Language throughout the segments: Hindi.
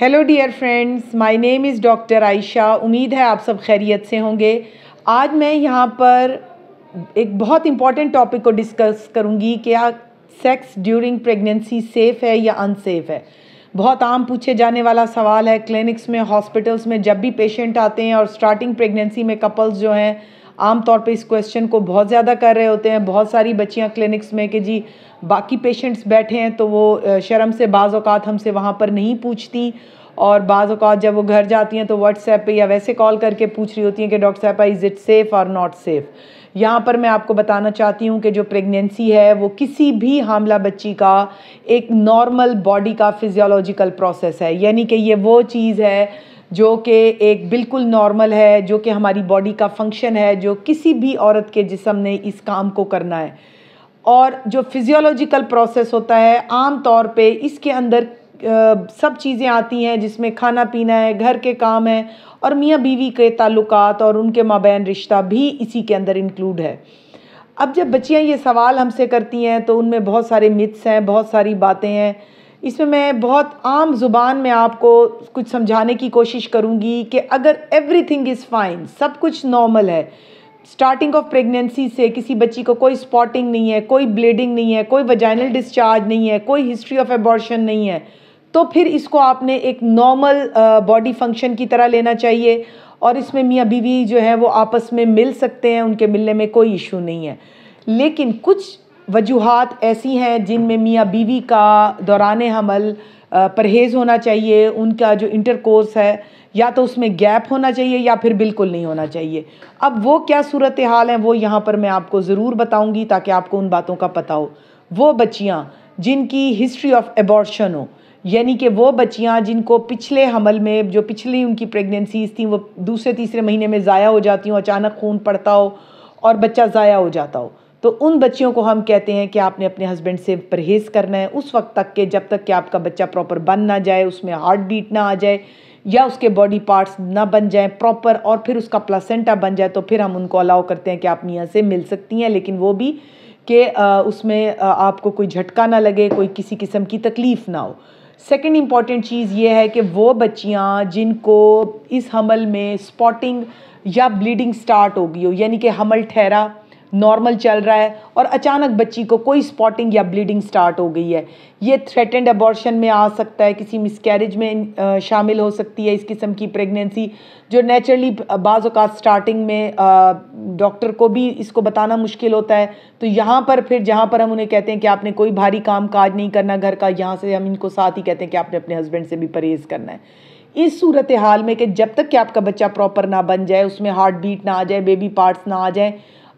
hello dear friends my name is doctor Ayesha उम्मीद है आप सब खैरियत से होंगे आज मैं यहाँ पर एक बहुत इम्पॉर्टेंट टॉपिक को डिस्कस करूँगी क्या सेक्स ड्यूरिंग प्रेगनेंसी सेफ़ है या अनसेफ़ है बहुत आम पूछे जाने वाला सवाल है क्लिनिक्स में हॉस्पिटल्स में जब भी पेशेंट आते हैं और स्टार्टिंग प्रेगनेंसी में कपल्स जो हैं आमतौर पे इस क्वेश्चन को बहुत ज़्यादा कर रहे होते हैं बहुत सारी बच्चियाँ क्लिनिक्स में कि जी बाकी पेशेंट्स बैठे हैं तो वो शर्म से बाज़ात हमसे वहाँ पर नहीं पूछती और बाज़ात जब वो घर जाती हैं तो व्हाट्सएप पे या वैसे कॉल करके पूछ रही होती हैं कि डॉक्टर साहब इज़ इट सेफ़ और नॉट सेफ़ यहाँ पर मैं आपको बताना चाहती हूँ कि जो प्रेगनेंसी है वो किसी भी हामला बच्ची का एक नॉर्मल बॉडी का फिजियोलॉजिकल प्रोसेस है यानी कि ये वो चीज़ है जो कि एक बिल्कुल नॉर्मल है जो कि हमारी बॉडी का फंक्शन है जो किसी भी औरत के जिसम ने इस काम को करना है और जो फिज़ियोलॉजिकल प्रोसेस होता है आम तौर पे इसके अंदर सब चीज़ें आती हैं जिसमें खाना पीना है घर के काम है और मियाँ बीवी के ताल्लुक और उनके माबेन रिश्ता भी इसी के अंदर इंक्लूड है अब जब बच्चियाँ ये सवाल हमसे करती हैं तो उनमें बहुत सारे मिथ्स हैं बहुत सारी बातें हैं इसमें मैं बहुत आम ज़ुबान में आपको कुछ समझाने की कोशिश करूँगी कि अगर एवरीथिंग इज़ फाइन सब कुछ नॉर्मल है स्टार्टिंग ऑफ प्रेगनेंसी से किसी बच्ची को कोई स्पॉटिंग नहीं है कोई ब्लीडिंग नहीं है कोई वजाइनल डिस्चार्ज नहीं है कोई हिस्ट्री ऑफ एबॉर्शन नहीं है तो फिर इसको आपने एक नॉर्मल बॉडी फंक्शन की तरह लेना चाहिए और इसमें मियाँ बीवी जो है वो आपस में मिल सकते हैं उनके मिलने में कोई इशू नहीं है लेकिन कुछ वजूहत ऐसी हैं जिनमें मियाँ बीवी का दौरान हमल परहेज़ होना चाहिए उनका जो इंटर कोर्स है या तो उसमें गैप होना चाहिए या फिर बिल्कुल नहीं होना चाहिए अब वो क्या सूरत हाल है वो यहाँ पर मैं आपको ज़रूर बताऊँगी ताकि आपको उन बातों का पता हो वो बच्चियाँ जिनकी हिस्ट्री ऑफ एबॉर्शन हो यानी कि वो बच्चियाँ जिनको पिछले हमल में जो पिछली उनकी प्रेगनेंसीज थी वो दूसरे तीसरे महीने में ज़ाया हो जाती हूँ अचानक खून पड़ता हो और बच्चा ज़ाया हो जाता हो तो उन बच्चियों को हम कहते हैं कि आपने अपने हस्बैंड से परहेज़ करना है उस वक्त तक के जब तक कि आपका बच्चा प्रॉपर बन ना जाए उसमें हार्ट बीट ना आ जाए या उसके बॉडी पार्ट्स ना बन जाएं प्रॉपर और फिर उसका प्लासेंटा बन जाए तो फिर हम उनको अलाउ करते हैं कि आप मियाँ से मिल सकती हैं लेकिन वो भी कि उसमें आपको कोई झटका ना लगे कोई किसी किस्म की तकलीफ़ ना हो सेकेंड इम्पॉर्टेंट चीज़ ये है कि वो बच्चियाँ जिनको इस हमल में स्पॉटिंग या ब्लीडिंग स्टार्ट होगी हो यानी कि हमल ठहरा नॉर्मल चल रहा है और अचानक बच्ची को कोई स्पॉटिंग या ब्लीडिंग स्टार्ट हो गई है ये थ्रेटेंड अबॉर्शन में आ सकता है किसी मिसकैरेज में शामिल हो सकती है इस किस्म की प्रेगनेंसी जो नेचुरली बाज़ात स्टार्टिंग में डॉक्टर को भी इसको बताना मुश्किल होता है तो यहाँ पर फिर जहाँ पर हम उन्हें कहते हैं कि आपने कोई भारी काम काज नहीं करना घर का यहाँ से हम इनको साथ ही कहते हैं कि आपने अपने हस्बैंड से भी परहेज़ करना है इस सूरत हाल में कि जब तक कि आपका बच्चा प्रॉपर ना बन जाए उसमें हार्ट बीट ना आ जाए बेबी पार्ट्स ना आ जाए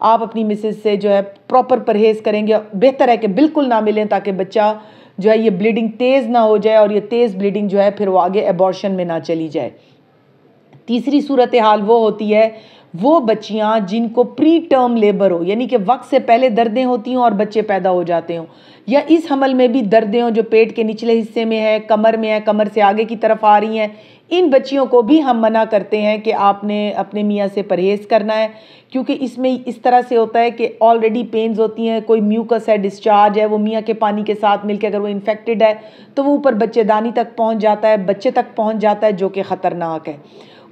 आप अपनी मिसेज से जो है प्रॉपर परहेज़ करेंगे बेहतर है कि बिल्कुल ना मिलें ताकि बच्चा जो है ये ब्लीडिंग तेज़ ना हो जाए और ये तेज़ ब्लीडिंग जो है फिर वो आगे एबॉर्शन में ना चली जाए तीसरी सूरत हाल वो होती है वो बच्चियाँ जिनको प्री टर्म लेबर हो यानी कि वक्त से पहले दर्दें होती हों और बच्चे पैदा हो जाते हों या इस हमल में भी दर्दें हों जो पेट के निचले हिस्से में है कमर में है कमर से आगे की तरफ आ रही हैं इन बच्चियों को भी हम मना करते हैं कि आपने अपने मियाँ से परहेज़ करना है क्योंकि इसमें इस तरह से होता है कि ऑलरेडी पेन्स होती हैं कोई म्यूकस है डिस्चार्ज है वो मियाँ के पानी के साथ मिलकर अगर वो इन्फेक्टेड है तो वो ऊपर बच्चेदानी तक पहुँच जाता है बच्चे तक पहुँच जाता है जो कि ख़तरनाक है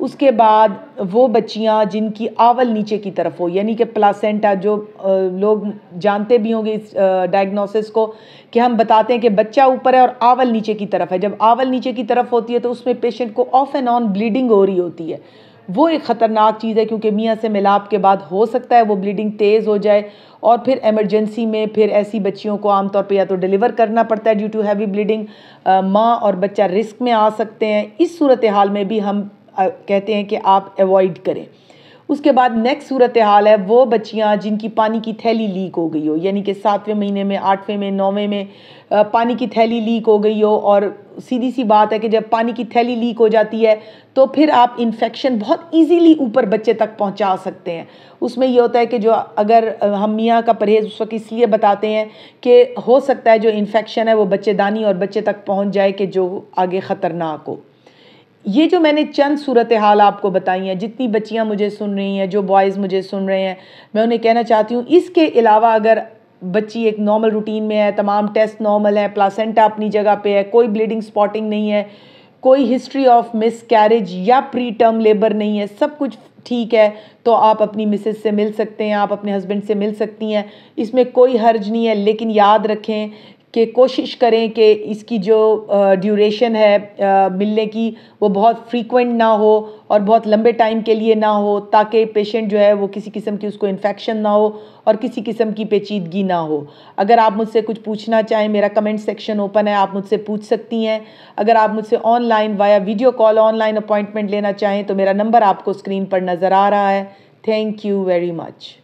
उसके बाद वो बच्चियाँ जिनकी आवल नीचे की तरफ हो यानी कि प्लासेंटा जो लोग जानते भी होंगे इस डायग्नोसिस को कि हम बताते हैं कि बच्चा ऊपर है और आवल नीचे की तरफ है जब आवल नीचे की तरफ होती है तो उसमें पेशेंट को ऑफ एंड ऑन ब्लीडिंग हो रही होती है वो एक ख़तरनाक चीज़ है क्योंकि मियाँ से मिलाप के बाद हो सकता है वो ब्लीडिंग तेज़ हो जाए और फिर एमरजेंसी में फिर ऐसी बच्चियों को आमतौर पर या तो डिलीवर करना पड़ता है ड्यू टू हैवी ब्लीडिंग माँ और बच्चा रिस्क में आ सकते हैं इस सूरत हाल में भी हम कहते हैं कि आप अवॉइड करें उसके बाद नेक्स्ट सूरत हाल है वो बच्चियाँ जिनकी पानी की थैली लीक हो गई हो यानी कि सातवें महीने में आठवें में नौवें में पानी की थैली लीक हो गई हो और सीधी सी बात है कि जब पानी की थैली लीक हो जाती है तो फिर आप इन्फेक्शन बहुत इजीली ऊपर बच्चे तक पहुंचा सकते हैं उसमें यह होता है कि जो अगर हम मियाँ का परहेज़ उस वक्त इसलिए बताते हैं कि हो सकता है जो इन्फेक्शन है वो बच्चेदानी और बच्चे तक पहुँच जाए कि जो आगे ख़तरनाक हो ये जो मैंने चंद सूरत हाल आपको बताई हैं जितनी बच्चियां मुझे सुन रही हैं जो बॉयज़ मुझे सुन रहे हैं मैं उन्हें कहना चाहती हूँ इसके अलावा अगर बच्ची एक नॉर्मल रूटीन में है तमाम टेस्ट नॉर्मल है प्लासेंटा अपनी जगह पे है कोई ब्लीडिंग स्पॉटिंग नहीं है कोई हिस्ट्री ऑफ मिस कैरेज या प्री टर्म लेबर नहीं है सब कुछ ठीक है तो आप अपनी मिसेस से मिल सकते हैं आप अपने हस्बैंड से मिल सकती हैं इसमें कोई हर्ज नहीं है लेकिन याद रखें कि कोशिश करें कि इसकी जो ड्यूरेशन है मिलने की वो बहुत फ्रीक्वेंट ना हो और बहुत लंबे टाइम के लिए ना हो ताकि पेशेंट जो है वो किसी किस्म की उसको इन्फेक्शन ना हो और किसी किस्म की पेचीदगी ना हो अगर आप मुझसे कुछ पूछना चाहें मेरा कमेंट सेक्शन ओपन है आप मुझसे पूछ सकती हैं अगर आप मुझसे online via video call online appointment लेना चाहें तो मेरा नंबर आपको स्क्रीन पर नज़र आ रहा है थैंक यू वेरी मच